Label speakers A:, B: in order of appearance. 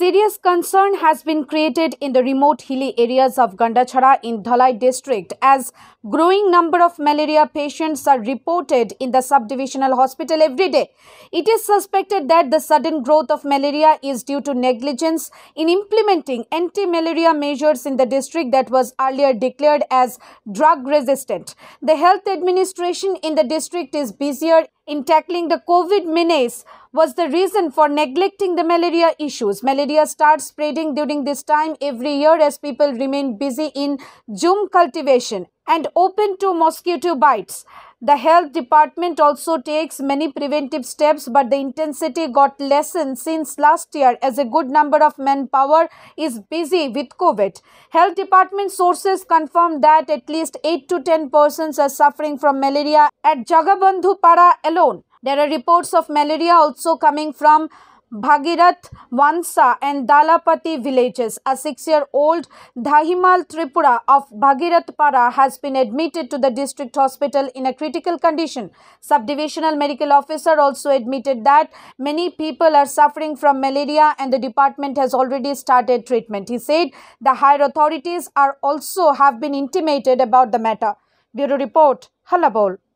A: Serious concern has been created in the remote hilly areas of Gandachara in Dhalai district as growing number of malaria patients are reported in the subdivisional hospital every day. It is suspected that the sudden growth of malaria is due to negligence in implementing anti-malaria measures in the district that was earlier declared as drug resistant. The health administration in the district is busier in tackling the COVID menace was the reason for neglecting the malaria issues. Malaria starts spreading during this time every year as people remain busy in Jhum cultivation and open to mosquito bites. The health department also takes many preventive steps, but the intensity got lessened since last year as a good number of manpower is busy with COVID. Health department sources confirm that at least 8 to 10 persons are suffering from malaria at Jagabandhu Para alone. There are reports of malaria also coming from Bhagirath, Vansa, and Dalapati villages. A six year old Dahimal Tripura of Bhagirath Para has been admitted to the district hospital in a critical condition. Subdivisional medical officer also admitted that many people are suffering from malaria and the department has already started treatment. He said the higher authorities are also have been intimated about the matter. Bureau Report, Halabol.